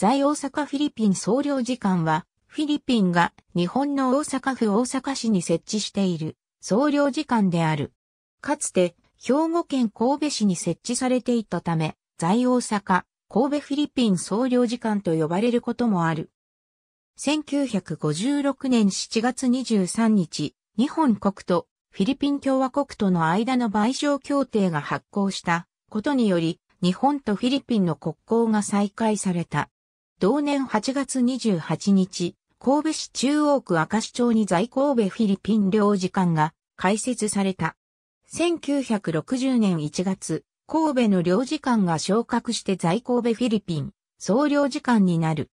在大阪フィリピン総領事館は、フィリピンが日本の大阪府大阪市に設置している総領事館である。かつて、兵庫県神戸市に設置されていたため、在大阪、神戸フィリピン総領事館と呼ばれることもある。1956年7月23日、日本国とフィリピン共和国との間の賠償協定が発効したことにより、日本とフィリピンの国交が再開された。同年8月28日、神戸市中央区明石町に在神戸フィリピン領事館が開設された。1960年1月、神戸の領事館が昇格して在神戸フィリピン総領事館になる。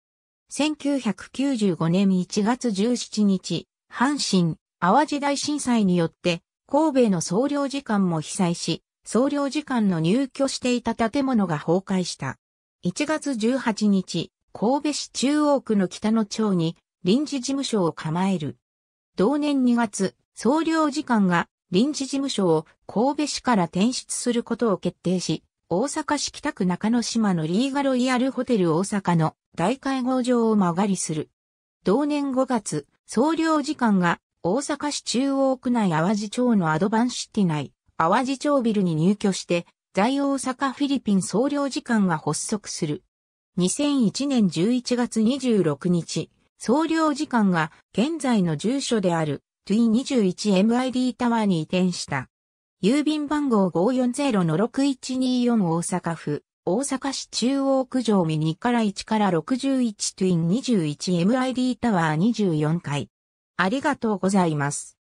1995年1月17日、阪神、淡路大震災によって神戸の総領事館も被災し、総領事館の入居していた建物が崩壊した。1月18日、神戸市中央区の北野町に臨時事務所を構える。同年2月、総領事館が臨時事務所を神戸市から転出することを決定し、大阪市北区中之島のリーガロイヤルホテル大阪の大会合場を曲がりする。同年5月、総領事館が大阪市中央区内淡路町のアドバンシティ内、淡路町ビルに入居して、在大阪フィリピン総領事館が発足する。2001年11月26日、総領事館が現在の住所である T21MID タワーに移転した。郵便番号540-6124大阪府、大阪市中央区上見2から1から61 Twin21MID タワー24階。ありがとうございます。